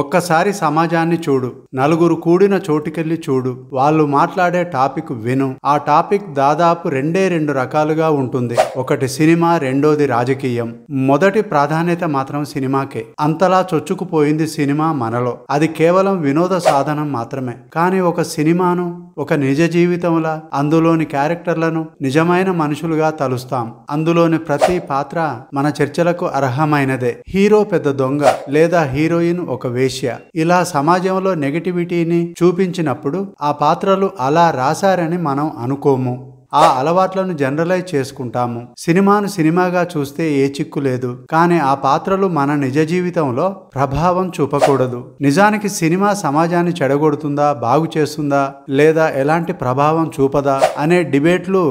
ఒక్కసారి సమాజాన్ని చూడు నలుగురు కూడిన చోటుకెళ్ళి చూడు వాళ్ళు మాట్లాడే టాపిక్ విను ఆ టాపిక్ దాదాపు రెండే రెండు రకాలుగా ఉంటుంది ఒకటి సినిమా రెండోది రాజకీయం మొదటి ప్రాధాన్యత మాత్రం సినిమాకే అంతలా చొచ్చుకుపోయింది సినిమా మనలో అది కేవలం వినోద సాధనం మాత్రమే కానీ ఒక సినిమాను ఒక నిజ జీవితంలా అందులోని క్యారెక్టర్లను నిజమైన మనుషులుగా తలుస్తాం అందులోని ప్రతి పాత్ర మన చర్చలకు అర్హమైనదే హీరో పెద్ద దొంగ లేదా హీరోయిన్ ఒక వేశ్య ఇలా సమాజంలో నెగటివిటీని చూపించినప్పుడు ఆ పాత్రలు అలా రాశారని మనం అనుకోము ఆ అలవాట్లను జనరలైజ్ చేసుకుంటాము సినిమాను సినిమాగా చూస్తే ఏ చిక్కు లేదు కానీ ఆ పాత్రలు మన నిజ జీవితంలో ప్రభావం చూపకూడదు నిజానికి సినిమా సమాజాన్ని చెడగొడుతుందా బాగు చేస్తుందా లేదా ఎలాంటి ప్రభావం చూపదా అనే డిబేట్లు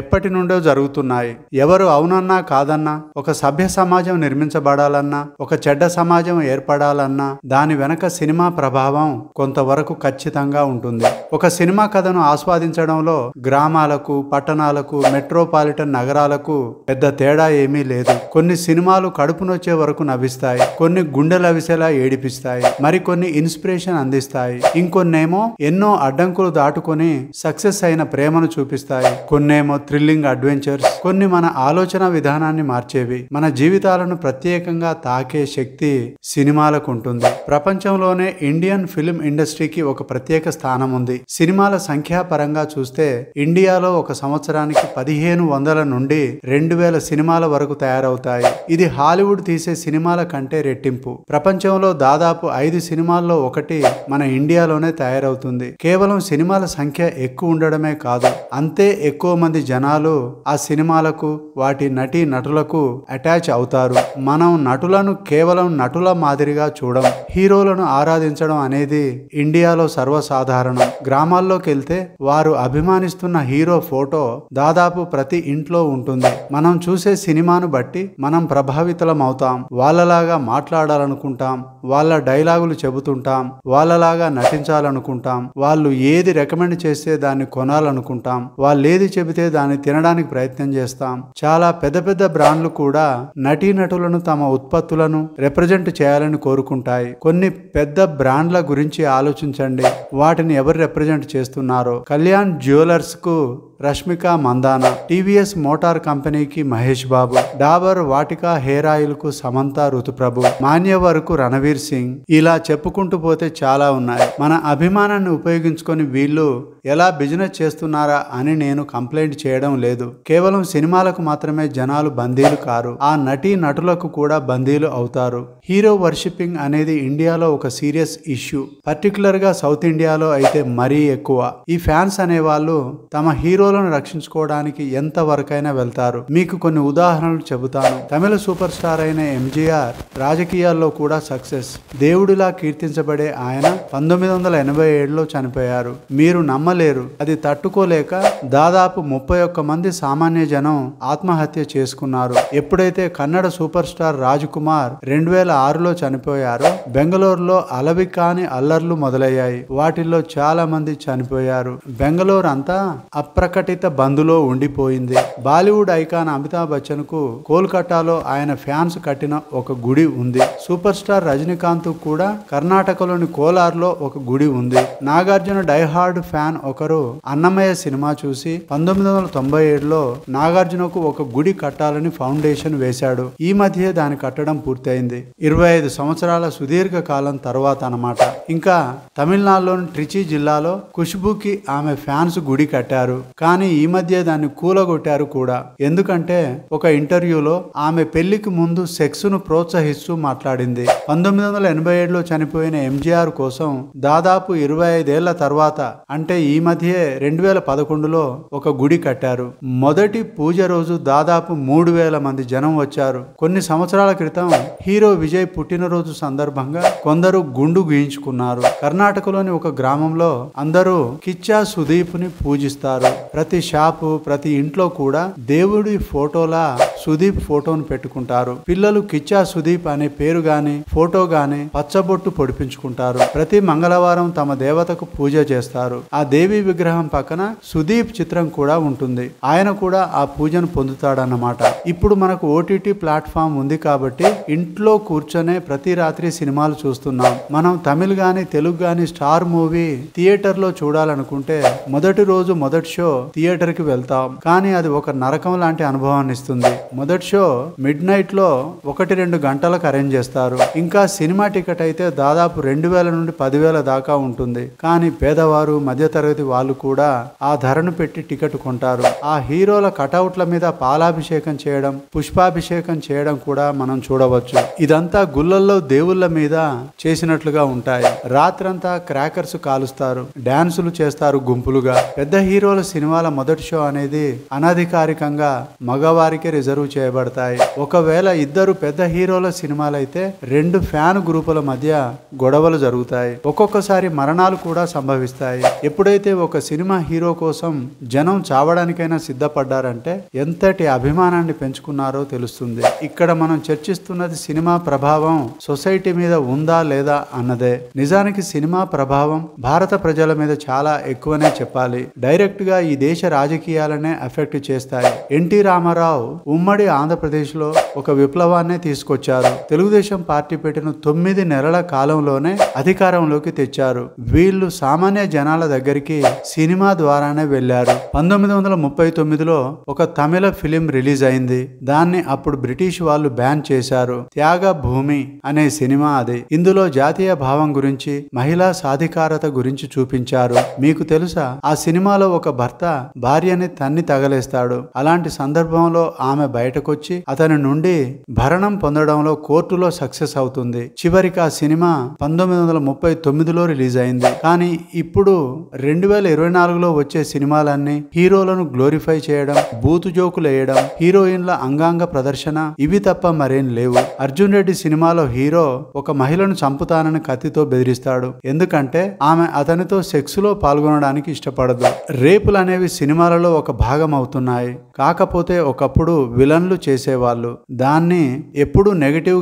ఎప్పటి నుండో జరుగుతున్నాయి ఎవరు అవునన్నా కాదన్నా ఒక సభ్య సమాజం నిర్మించబడాలన్నా ఒక చెడ్డ సమాజం ఏర్పడాలన్నా దాని వెనక సినిమా ప్రభావం కొంతవరకు ఖచ్చితంగా ఉంటుంది ఒక సినిమా కథను ఆస్వాదించడంలో గ్రామాలకు పట్టణాలకు మెట్రోపాలిటన్ నగరాలకు పెద్ద తేడా ఏమీ లేదు కొన్ని సినిమాలు కడుపునొచ్చే వరకు నవ్విస్తాయి కొన్ని గుండెలవిసేలా ఏడిపిస్తాయి మరికొన్ని ఇన్స్పిరేషన్ అందిస్తాయి ఇంకొన్నేమో ఎన్నో అడ్డంకులు దాటుకొని సక్సెస్ అయిన ప్రేమను చూపిస్తాయి కొన్నేమో థ్రిల్లింగ్ అడ్వెంచర్స్ కొన్ని మన ఆలోచన విధానాన్ని మార్చేవి మన జీవితాలను ప్రత్యేకంగా తాకే శక్తి సినిమాలకు ఉంటుంది ప్రపంచంలోనే ఇండియన్ ఫిల్మ్ ఇండస్ట్రీకి ఒక ప్రత్యేక స్థానం ఉంది సినిమాల సంఖ్యాపరంగా చూస్తే ఇండియాలో ఒక సంవత్సరానికి పదిహేను వందల నుండి రెండు వేల సినిమాల వరకు తయారవుతాయి ఇది హాలీవుడ్ తీసే సినిమాల కంటే రెట్టింపు ప్రపంచంలో దాదాపు ఐదు సినిమాల్లో ఒకటి మన ఇండియాలోనే తయారవుతుంది కేవలం సినిమాల సంఖ్య ఎక్కువ ఉండడమే కాదు అంతే ఎక్కువ మంది జనాలు ఆ సినిమాలకు వాటి నటీ నటులకు అటాచ్ అవుతారు మనం నటులను కేవలం నటుల మాదిరిగా చూడం హీరోలను ఆరాధించడం అనేది ఇండియాలో సర్వసాధారణం గ్రామాల్లోకి వెళ్తే వారు అభిమానిస్తున్న హీరో ఫోటో దాదాపు ప్రతి ఇంట్లో ఉంటుంది మనం చూసే సినిమాను బట్టి మనం ప్రభావితలం అవుతాం వాళ్ళలాగా మాట్లాడాలనుకుంటాం వాళ్ళ డైలాగులు చెబుతుంటాం వాళ్ళలాగా నటించాలనుకుంటాం వాళ్ళు ఏది రికమెండ్ చేస్తే దాన్ని కొనాలనుకుంటాం వాళ్ళు ఏది చెబితే దాన్ని తినడానికి ప్రయత్నం చేస్తాం చాలా పెద్ద పెద్ద బ్రాండ్లు కూడా నటీనటులను తమ ఉత్పత్తులను రిప్రజెంట్ చేయాలని కోరుకుంటాయి కొన్ని పెద్ద బ్రాండ్ల గురించి ఆలోచించండి వాటిని ఎవరు రిప్రజెంట్ చేస్తున్నారో కళ్యాణ్ జ్యువెలర్స్ కు రష్మిక మందాన టీవీఎస్ మోటార్ కంపెనీకి మహేష్ బాబు డాబర్ వాటికా హెయిర్ ఆయిల్ కు సమంత ఋతుప్రభు మాన్యవరకు రణవీర్ సింగ్ ఇలా చెప్పుకుంటూ పోతే చాలా ఉన్నాయి మన అభిమానాన్ని ఉపయోగించుకొని వీళ్ళు ఎలా బిజినెస్ చేస్తున్నారా అని నేను కంప్లైంట్ చేయడం లేదు కేవలం సినిమాలకు మాత్రమే జనాలు బందీలు కారు ఆ నటీ నటులకు కూడా బందీలు అవుతారు హీరో వర్షిపింగ్ అనేది ఇండియాలో ఒక సీరియస్ ఇష్యూ పర్టికులర్ గా సౌత్ ఇండియాలో అయితే మరీ ఎక్కువ ఈ ఫ్యాన్స్ అనేవాళ్ళు తమ హీరో ఆత్మలను రక్షించుకోవడానికి ఎంత వరకైనా వెళ్తారు మీకు కొన్ని ఉదాహరణలు చెబుతాను తమిళ సూపర్ స్టార్ అయిన ఎంజీఆర్ రాజకీయాల్లో కూడా సక్సెస్ దేవుడిలా కీర్తించబడే ఆయన పంతొమ్మిది వందల ఎనభై ఏడులో చనిపోయారు మీరు నమ్మలేరు అది తట్టుకోలేక దాదాపు ముప్పై ఒక్క మంది సామాన్య జనం ఆత్మహత్య చేసుకున్నారు ఎప్పుడైతే కన్నడ సూపర్ స్టార్ రాజ్ కుమార్ రెండు వేల ఆరులో చనిపోయారో బెంగళూరులో అలవి కాని అల్లర్లు మొదలయ్యాయి వాటిల్లో చాలా మంది చనిపోయారు బెంగళూరు అంతా అప్రక అప్రకటిత బంధులో ఉండిపోయింది బాలీవుడ్ ఐకాన్ అమితాబ్ బచ్చన్ కు కోల్కతాలో ఆయన ఫ్యాన్స్ కట్టిన ఒక గుడి ఉంది సూపర్ స్టార్ రజనీకాంత్ కూడా కర్ణాటకలోని కోలార్లో ఒక గుడి ఉంది నాగార్జున డైహార్డ్ ఫ్యాన్ ఒకరు అన్నమయ్య సినిమా చూసి పంతొమ్మిది వందల తొంభై ఏడులో నాగార్జునకు ఒక గుడి కట్టాలని ఫౌండేషన్ వేశాడు ఈ మధ్య దాని కట్టడం పూర్తయింది ఇరవై ఐదు సంవత్సరాల సుదీర్ఘ కాలం తర్వాత అనమాట ఇంకా తమిళనాడులోని ట్రిచి జిల్లాలో ఖుష్బుకి ఆమె ఫ్యాన్స్ గుడి కట్టారు కానీ ఈ మధ్య దాన్ని కూలగొట్టారు కూడా ఎందుకంటే ఒక ఇంటర్వ్యూలో ఆమె పెళ్లికి ముందు సెక్స్ను ప్రోత్సహిస్తూ మాట్లాడింది పంతొమ్మిది వందల ఎనభై ఏడులో చనిపోయిన ఎంజీఆర్ కోసం దాదాపు ఇరవై ఐదేళ్ల తర్వాత అంటే ఈ మధ్యే రెండు వేల పదకొండులో ఒక గుడి కట్టారు మొదటి పూజ రోజు దాదాపు మూడు వేల మంది జనం వచ్చారు కొన్ని సంవత్సరాల క్రితం హీరో విజయ్ పుట్టినరోజు సందర్భంగా కొందరు గుండు గీయించుకున్నారు కర్ణాటకలోని ఒక గ్రామంలో అందరూ కిచ్చా సుదీప్ని పూజిస్తారు ప్రతి షాపు ప్రతి ఇంట్లో కూడా దేవుడి ఫోటోలా సుదీప్ ఫోటోను పెట్టుకుంటారు పిల్లలు కిచ్చా సుదీప్ అనే పేరు గాని ఫోటో గాని పచ్చబొట్టు పొడిపించుకుంటారు ప్రతి మంగళవారం తమ దేవతకు పూజ చేస్తారు ఆ దేవి విగ్రహం పక్కన సుదీప్ చిత్రం కూడా ఉంటుంది ఆయన కూడా ఆ పూజను పొందుతాడన్నమాట ఇప్పుడు మనకు ఓటీటీ ప్లాట్ఫామ్ ఉంది కాబట్టి ఇంట్లో కూర్చొనే ప్రతి రాత్రి సినిమాలు చూస్తున్నాం మనం తమిళ్ గాని తెలుగు గాని స్టార్ మూవీ థియేటర్ లో చూడాలనుకుంటే మొదటి రోజు మొదటి షో థియేటర్ కి వెళ్తాం కానీ అది ఒక నరకం లాంటి అనుభవాన్ని ఇస్తుంది మొదటి షో మిడ్ నైట్ లో ఒకటి రెండు గంటలకు అరేంజ్ చేస్తారు ఇంకా సినిమా టికెట్ అయితే దాదాపు రెండు వేల నుండి పదివేల దాకా ఉంటుంది కానీ పేదవారు మధ్యతరగతి వాళ్ళు కూడా ఆ ధరను పెట్టి టికెట్ కొంటారు ఆ హీరోల కటౌట్ల మీద పాలాభిషేకం చేయడం పుష్పాభిషేకం చేయడం కూడా మనం చూడవచ్చు ఇదంతా గుళ్ళల్లో దేవుళ్ళ మీద చేసినట్లుగా ఉంటాయి రాత్రంతా క్రాకర్స్ కాలుస్తారు డాన్సులు చేస్తారు గుంపులుగా పెద్ద హీరోల సినిమాల మొదటి షో అనేది అనధికారికంగా మగవారికే రిజర్వ్ రిలీవ్ చేయబడతాయి ఒకవేళ ఇద్దరు పెద్ద హీరోల సినిమాలైతే రెండు ఫ్యాన్ గ్రూపుల మధ్య గొడవలు జరుగుతాయి ఒక్కొక్కసారి మరణాలు కూడా సంభవిస్తాయి ఎప్పుడైతే ఒక సినిమా హీరో కోసం జనం చావడానికైనా సిద్ధపడ్డారంటే ఎంతటి అభిమానాన్ని పెంచుకున్నారో తెలుస్తుంది ఇక్కడ మనం చర్చిస్తున్నది సినిమా ప్రభావం సొసైటీ మీద ఉందా లేదా అన్నదే నిజానికి సినిమా ప్రభావం భారత ప్రజల మీద చాలా ఎక్కువనే చెప్పాలి డైరెక్ట్ గా ఈ దేశ రాజకీయాలనే అఫెక్ట్ చేస్తాయి ఎన్టీ రామారావు ఉమ్మడి ఉమ్మడి ఆంధ్రప్రదేశ్లో ఒక విప్లవాన్నే తీసుకొచ్చారు తెలుగుదేశం పార్టీ పెట్టిన తొమ్మిది నెలల కాలంలోనే అధికారంలోకి తెచ్చారు వీళ్ళు సామాన్య జనాల దగ్గరికి సినిమా ద్వారానే వెళ్లారు పంతొమ్మిది వందల ముప్పై తొమ్మిదిలో ఒక తమిళ ఫిలిం రిలీజ్ అయింది దాన్ని అప్పుడు బ్రిటిష్ వాళ్ళు బ్యాన్ చేశారు త్యాగ భూమి అనే సినిమా అది ఇందులో జాతీయ భావం గురించి మహిళా సాధికారత గురించి చూపించారు మీకు తెలుసా ఆ సినిమాలో ఒక భర్త భార్యని తన్ని తగలేస్తాడు అలాంటి సందర్భంలో ఆమె బయట బయటకొచ్చి అతని నుండి భరణం పొందడంలో కోర్టులో సక్సెస్ అవుతుంది చివరికి ఆ సినిమా పంతొమ్మిది వందల ముప్పై తొమ్మిదిలో రిలీజ్ అయింది కానీ ఇప్పుడు రెండు వేల ఇరవై నాలుగులో వచ్చే సినిమాలన్నీ హీరోలను గ్లోరిఫై చేయడం బూతు జోకులు వేయడం హీరోయిన్ల అంగాంగ ప్రదర్శన ఇవి తప్ప మరేం లేవు అర్జున్ రెడ్డి సినిమాలో హీరో ఒక మహిళను చంపుతానని కత్తితో బెదిరిస్తాడు ఎందుకంటే ఆమె అతనితో సెక్స్ లో పాల్గొనడానికి ఇష్టపడదు రేపులు అనేవి సినిమాలలో ఒక భాగం అవుతున్నాయి కాకపోతే ఒకప్పుడు విలన్లు చేసేవాళ్ళు దాన్ని ఎప్పుడు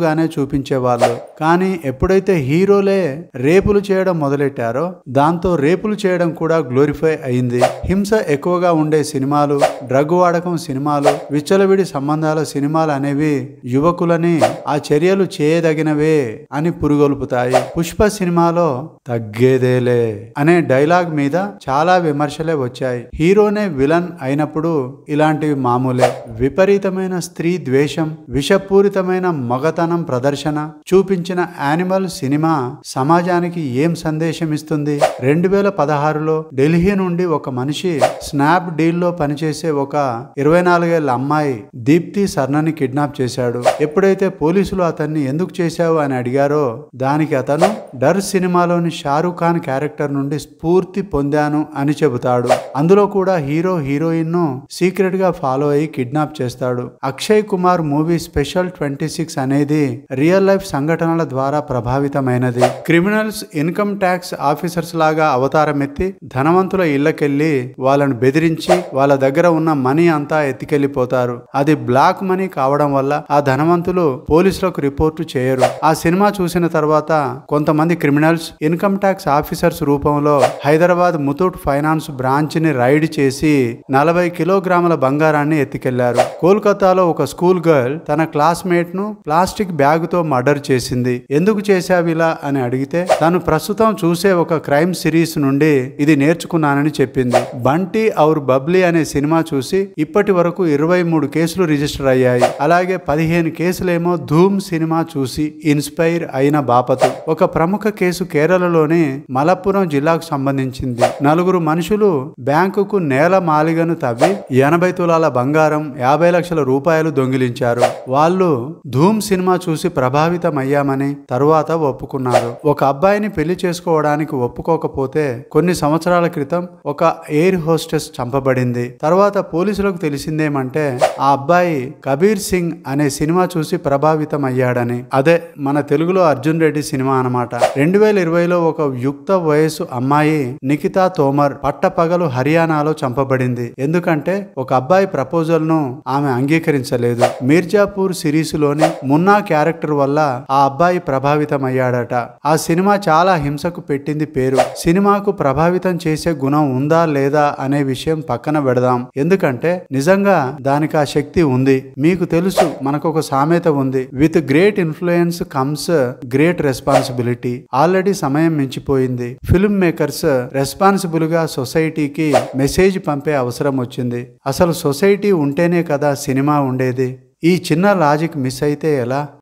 గానే చూపించేవాళ్ళు కానీ ఎప్పుడైతే హీరోలే రేపులు చేయడం మొదలెట్టారో దాంతో రేపులు చేయడం కూడా గ్లోరిఫై అయింది హింస ఎక్కువగా ఉండే సినిమాలు డ్రగ్ వాడకం సినిమాలు విచ్చలవిడి సంబంధాల సినిమాలు అనేవి యువకులని ఆ చర్యలు చేయదగినవే అని పురుగొల్పుతాయి పుష్ప సినిమాలో తగ్గేదేలే అనే డైలాగ్ మీద చాలా విమర్శలే వచ్చాయి హీరోనే విలన్ అయినప్పుడు ఇలాంటివి మామూలే విపరీత విపరీతమైన స్త్రీ ద్వేషం విషపూరితమైన మగతనం ప్రదర్శన చూపించిన యానిమల్ సినిమా సమాజానికి ఏం సందేశం ఇస్తుంది రెండు వేల పదహారులో ఢిల్లీ నుండి ఒక మనిషి స్నాప్ డీల్లో పనిచేసే ఒక ఇరవై నాలుగేళ్ల అమ్మాయి దీప్తి సర్ణని కిడ్నాప్ చేశాడు ఎప్పుడైతే పోలీసులు అతన్ని ఎందుకు చేశావు అని అడిగారో దానికి అతను డర్ సినిమాలోని షారూఖ్ ఖాన్ క్యారెక్టర్ నుండి స్ఫూర్తి పొందాను అని చెబుతాడు అందులో కూడా హీరో హీరోయిన్ ను సీక్రెట్ గా ఫాలో అయ్యి కిడ్నాప్ చేస్తాడు చేశాడు Akshay Kumar movie special twenty six అనేది రియల్ లైఫ్ సంఘటనల ద్వారా ప్రభావితమైనది క్రిమినల్స్ ఇన్కమ్ ట్యాక్స్ ఆఫీసర్స్ లాగా అవతారం ఎత్తి ధనవంతుల ఇళ్లకెళ్లి వాళ్ళను బెదిరించి వాళ్ళ దగ్గర ఉన్న మనీ అంతా ఎత్తికెళ్లిపోతారు అది బ్లాక్ మనీ కావడం వల్ల ఆ ధనవంతులు పోలీసులకు రిపోర్టు చేయరు ఆ సినిమా చూసిన తర్వాత కొంతమంది క్రిమినల్స్ ఇన్కమ్ ట్యాక్స్ ఆఫీసర్స్ రూపంలో హైదరాబాద్ ముతూట్ ఫైనాన్స్ బ్రాంచ్ ని రైడ్ చేసి నలభై కిలోగ్రాముల బంగారాన్ని ఎత్తికెళ్లారు కోల్కతా కోల్కతాలో ఒక స్కూల్ గర్ల్ తన క్లాస్మేట్ ను ప్లాస్టిక్ బ్యాగ్ తో మర్డర్ చేసింది ఎందుకు చేశావిలా అని అడిగితే తను ప్రస్తుతం చూసే ఒక క్రైమ్ సిరీస్ నుండి ఇది నేర్చుకున్నానని చెప్పింది బంటి ఔర్ బబ్లీ అనే సినిమా చూసి ఇప్పటి వరకు ఇరవై మూడు కేసులు రిజిస్టర్ అయ్యాయి అలాగే పదిహేను కేసులేమో ధూమ్ సినిమా చూసి ఇన్స్పైర్ అయిన బాపతు ఒక ప్రముఖ కేసు కేరళలోని మలప్పురం జిల్లాకు సంబంధించింది నలుగురు మనుషులు బ్యాంకుకు నేల మాలిగను తవ్వి ఎనభై తులాల బంగారం యాభై లక్షల రూపాయలు దొంగిలించారు వాళ్ళు ధూమ్ సినిమా చూసి ప్రభావితమయ్యామని తరువాత ఒప్పుకున్నారు ఒక అబ్బాయిని పెళ్లి చేసుకోవడానికి ఒప్పుకోకపోతే కొన్ని సంవత్సరాల క్రితం ఒక ఎయిర్ హోస్టెస్ చంపబడింది తర్వాత పోలీసులకు తెలిసిందేమంటే ఆ అబ్బాయి కబీర్ సింగ్ అనే సినిమా చూసి ప్రభావితం అయ్యాడని అదే మన తెలుగులో అర్జున్ రెడ్డి సినిమా అనమాట రెండు వేల ఇరవైలో ఒక యుక్త వయసు అమ్మాయి నిఖితా తోమర్ పట్టపగలు హర్యానాలో చంపబడింది ఎందుకంటే ఒక అబ్బాయి ప్రపోజల్ను ఆమె అంగీ అంగీకరించలేదు మీర్జాపూర్ సిరీస్లోని మున్నా క్యారెక్టర్ వల్ల ఆ అబ్బాయి ప్రభావితం అయ్యాడట ఆ సినిమా చాలా హింసకు పెట్టింది పేరు సినిమాకు ప్రభావితం చేసే గుణం ఉందా లేదా అనే విషయం పక్కన పెడదాం ఎందుకంటే నిజంగా దానికి ఆ శక్తి ఉంది మీకు తెలుసు మనకు ఒక సామెత ఉంది with great influence comes great responsibility already సమయం మించిపోయింది ఫిల్మ్ మేకర్స్ రెస్పాన్సిబుల్ గా సొసైటీకి మెసేజ్ పంపే అవసరం వచ్చింది అసలు సొసైటీ ఉంటేనే కదా సినిమా సినిమా ఉండేది ఈ చిన్న లాజిక్ మిస్ అయితే ఎలా